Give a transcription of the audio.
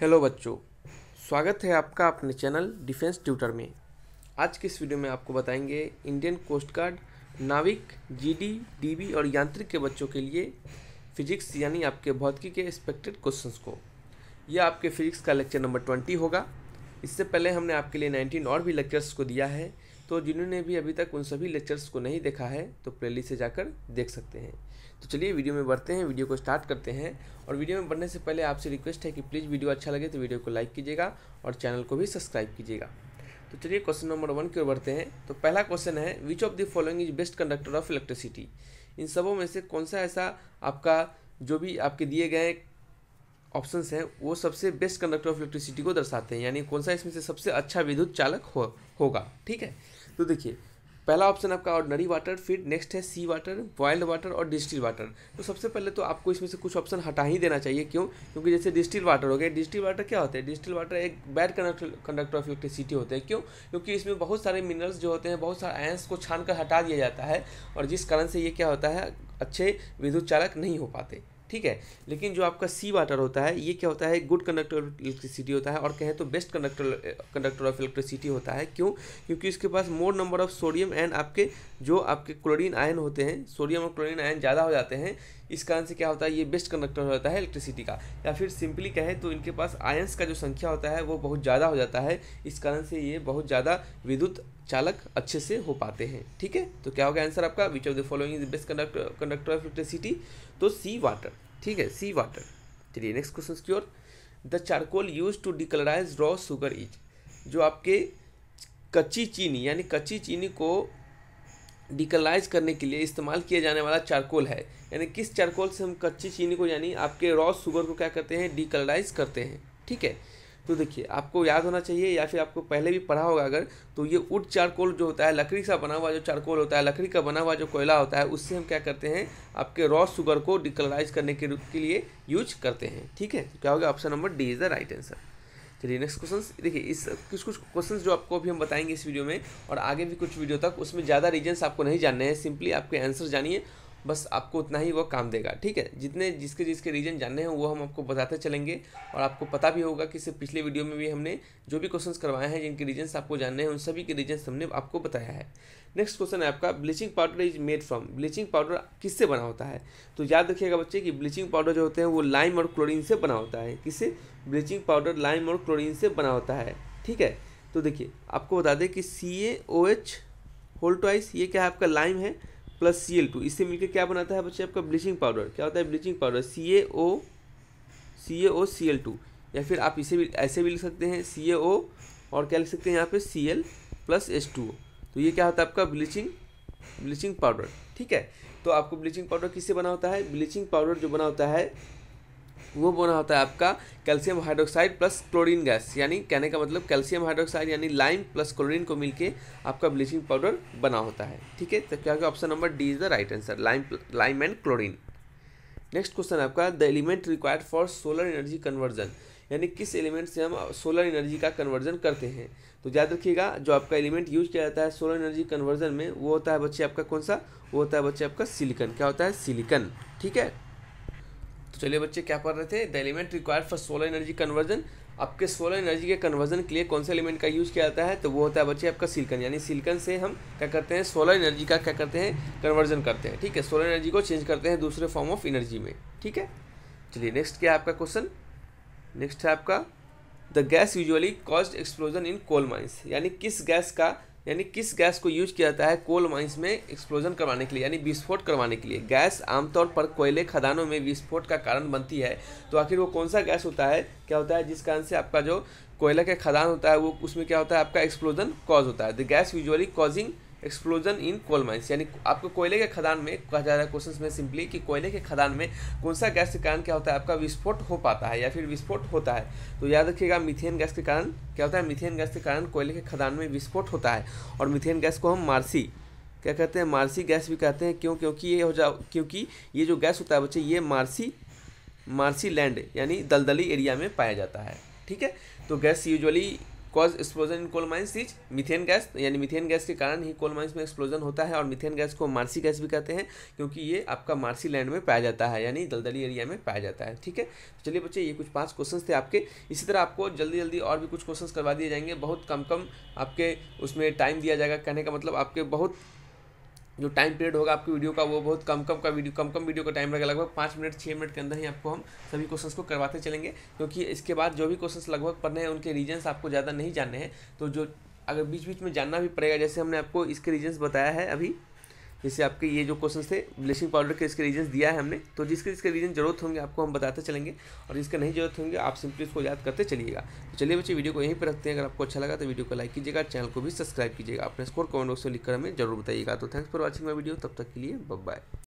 hello बच्चों स्वागत है आपका अपने चैनल डिफेंस ट्यूटर में आज के इस वीडियो में आपको बताएंगे इंडियन कोस्ट गार्ड नाविक जीडी डीबी और यांत्रिक के बच्चों के लिए फिजिक्स यानी आपके भौतिकी के एक्सपेक्टेड क्वेश्चंस को यह आपके फिजिक्स का लेक्चर नंबर ट्वेंटी होगा इससे पहले हमने आपके लिए नाइनटीन और भी लेक्चर्स को दिया है तो जिन्होंने भी अभी तक उन सभी लेक्चर्स को नहीं देखा है तो प्लेलिस्ट से जाकर देख सकते हैं तो चलिए वीडियो में बढ़ते हैं वीडियो को स्टार्ट करते हैं और वीडियो में बढ़ने से पहले आपसे रिक्वेस्ट है कि प्लीज़ वीडियो अच्छा लगे तो वीडियो को लाइक कीजिएगा और चैनल को भी सब्सक्राइब कीजिएगा तो चलिए क्वेश्चन नंबर वन की ओर बढ़ते हैं तो पहला क्वेश्चन है which of the following is best conductor of electricity इन सबों में से कौन सा ऐसा आपका जो भी आपके दिए गए ऑप्शंस हैं वो सबसे बेस्ट कंडक्टर ऑफ इलेक्ट्रिसिटी को दर्शाते हैं यानी कौन सा इसमें से सबसे अच्छा विद्युत चालक हो होगा ठीक है तो देखिए पहला ऑप्शन आपका ऑर्डनरी वाटर फिर नेक्स्ट है सी वाटर बॉयल्ड वाटर और डिजिटल वाटर तो सबसे पहले तो आपको इसमें से कुछ ऑप्शन हटा ही देना चाहिए क्यों क्योंकि जैसे डिजिटल वाटर हो गया डिजिटल वाटर क्या होता है डिजिटल वाटर एक बैड कंडक्टर ऑफ इलेक्ट्रिसिटी होते हैं क्यों क्योंकि इसमें बहुत सारे मिनरल्स जो होते हैं बहुत सारे आयंस को छान कर हटा दिया जाता है और जिस कारण से ये क्या होता है अच्छे विद्युत चालक नहीं हो पाते ठीक है लेकिन जो आपका सी वाटर होता है ये क्या होता है गुड कंडक्टर ऑफ इलेक्ट्रिसिटी होता है और कहें तो best conductor conductor of electricity होता है क्यों क्योंकि इसके पास more number of sodium and आपके जो आपके क्लोरीन आयन होते हैं सोडियम और क्लोरीन आयन ज़्यादा हो जाते हैं इस कारण से क्या होता है ये बेस्ट कंडक्टर हो जाता है इलेक्ट्रिसिटी का या फिर सिंपली कहें तो इनके पास आयंस का जो संख्या होता है वो बहुत ज़्यादा हो जाता है इस कारण से ये बहुत ज़्यादा विद्युत चालक अच्छे से हो पाते हैं ठीक है तो क्या होगा आंसर आपका which of the following is best conductor conductor of electricity तो सी वाटर ठीक है सी वाटर चलिए नेक्स्ट क्वेश्चन की ओर the charcoal use to decolourise raw sugar is जो आपके कच्ची चीनी यानी कच्ची चीनी को डिकलराइज करने के लिए इस्तेमाल किया जाने वाला चारकोल है यानी किस चारकोल से हम कच्ची चीनी को यानी आपके रॉ शुगर को क्या करते हैं डिकलराइज करते हैं ठीक है तो देखिए आपको याद होना चाहिए या फिर आपको पहले भी पढ़ा होगा अगर तो ये उड चारकोल जो होता है लकड़ी का बना हुआ जो चारकोल होता है लकड़ी का बना हुआ जो कोयला होता है उससे हम क्या करते हैं आपके रॉ शुगर को डिकलराइज करने के, के लिए यूज करते हैं ठीक है तो क्या होगा option number D is the right answer चलिए नेक्स्ट क्वेश्चन देखिए इस कुछ कुछ क्वेश्चन जो आपको अभी हम बताएंगे इस वीडियो में और आगे भी कुछ वीडियो तक उसमें ज़्यादा रीजन्स आपको नहीं जानने हैं सिंपली आपके आंसर जानिए बस आपको उतना ही वह काम देगा ठीक है जितने जिसके जिसके रीजन जानने हैं वो हम आपको बताते चलेंगे और आपको पता भी होगा कि इससे पिछले वीडियो में भी हमने जो भी क्वेश्चंस करवाए हैं जिनके रीजन्स आपको जानने हैं उन सभी के रीजन्स हमने आपको बताया है नेक्स्ट क्वेश्चन है आपका bleaching powder is made from bleaching powder किससे बना होता है तो याद रखिएगा बच्चे कि ब्लीचिंग पाउडर जो होते हैं वो लाइम और क्लोरीन से बना होता है किससे ब्लीचिंग पाउडर लाइम और क्लोरीन से बना होता है ठीक है तो देखिए आपको बता दें कि सी ए ओ एच होल्टवाइस ये क्या है आपका लाइम है प्लस सी एल टू इससे मिलकर क्या बनाता है बच्चे आपका ब्लीचिंग पाउडर क्या होता है bleaching powder C A O C A O C L two या फिर आप इसे भी ऐसे भी लिख सकते हैं सी ए ओ और क्या लिख सकते हैं यहाँ पे C L plus H two O तो ये क्या होता है आपका ब्लीचिंग ब्लीचिंग पाउडर ठीक है तो आपको ब्लीचिंग पाउडर किससे बना होता है ब्लीचिंग पाउडर जो बना होता है वो बना होता है आपका calcium hydroxide plus chlorine gas यानी कहने का मतलब कैल्शियम हाइड्रोक्साइड यानी लाइम प्लस क्लोरीन को मिलके आपका ब्लीचिंग पाउडर बना होता है ठीक है तो क्या option number D is the right answer lime lime and chlorine next question आपका the element required for solar energy conversion यानी किस एलिमेंट से हम सोलर एनर्जी का कन्वर्जन करते हैं तो याद रखिएगा जो आपका एलिमेंट यूज किया जाता है सोलर एनर्जी कन्वर्जन में वो होता है बच्चे आपका कौन सा वो होता है बच्चे आपका सिलिकन क्या होता है सिलिकन ठीक है चलिए बच्चे क्या पढ़ रहे थे the element required for solar energy conversion आपके सोलर एनर्जी के कन्वर्जन के लिए कौन से एलिमेंट का यूज़ किया जाता है तो वो होता है बच्चे आपका सिल्कन यानी सिल्कन से हम क्या करते हैं सोलर एनर्जी का क्या करते हैं कन्वर्जन करते हैं ठीक है सोलर एनर्जी को चेंज करते हैं दूसरे फॉर्म ऑफ एनर्जी में ठीक है चलिए नेक्स्ट क्या है आपका क्वेश्चन नेक्स्ट है आपका the gas usually cause explosion in coal mines यानी किस गैस का यानी किस गैस को यूज किया जाता है कोल माइंस में एक्सप्लोजन करवाने के लिए यानी विस्फोट करवाने के लिए गैस आमतौर पर कोयले खदानों में विस्फोट का कारण बनती है तो आखिर वो कौन सा गैस होता है क्या होता है जिस कारण से आपका जो कोयला का खदान होता है वो उसमें क्या होता है आपका एक्सप्लोजन कॉज होता है the gas usually causing explosion in coal mines यानी आपको कोयले के खदान में कहा जा रहा है क्वेश्चन में सिंपली कि कोयले के खदान में कौन सा गैस के कारण क्या होता है आपका विस्फोट हो पाता है या फिर विस्फोट होता है तो याद रखिएगा मिथेन गैस के कारण क्या होता है मिथेन गैस के कारण कोयले के खदान में विस्फोट होता है और मिथेन गैस को हम मारसी क्या कहते हैं मार्सी गैस भी कहते हैं क्यों क्योंकि ये हो जाओ क्योंकि ये जो गैस होता है बच्चे ये मार्सी मार्सी लैंड यानी दलदली एरिया में पाया जाता है ठीक है तो gas usually cause explosion in coal mines is methane gas यानी मिथेन गैस के कारण ही कोल माइंस में एक्सप्लोजन होता है और मिथेन गैस को मार्सी गैस भी कहते हैं क्योंकि ये आपका मार्सी लैंड में पाया जाता है यानी दलदली एरिया में पाया जाता है ठीक है तो चलिए बच्चे ये कुछ पाँच क्वेश्चन थे आपके इसी तरह आपको जल्दी जल्दी और भी कुछ क्वेश्चन करवा दिए जाएंगे बहुत कम कम आपके उसमें टाइम दिया जाएगा कहने का मतलब आपके बहुत जो टाइम पीरियड होगा आपकी वीडियो का वो बहुत कम कम का वीडियो कम कम वीडियो का टाइम लगेगा लगभग पाँच मिनट छः मिनट के अंदर ही आपको हम सभी क्वेश्चंस को करवाते चलेंगे क्योंकि इसके बाद जो भी क्वेश्चंस लगभग पढ़ने हैं उनके रीजन्स आपको ज़्यादा नहीं जानने हैं तो जो अगर बीच बीच में जानना भी पड़ेगा जैसे हमने आपको इसके रीजन्स बताया है अभी जैसे आपके ये जो क्वेश्चन थे ब्लीचिंग पाउडर के इसके रीजन दिया है हमने तो जिसके जिसके रीजन जरूरत होंगे आपको हम बताते चलेंगे और जिसके नहीं जरूरत होंगे आप सिंपली इसको याद करते चलिएगा तो चलिए बच्चे वीडियो को यहीं पर रखते हैं अगर आपको अच्छा लगा तो वीडियो को लाइक कीजिएगा चैनल को भी सब्सक्राइब कीजिएगा अपने स्कोर कमेंट बॉक्स में लिखकर हमें जरूर बताइएगा तो thanks for watching my video तब तक के लिए बाय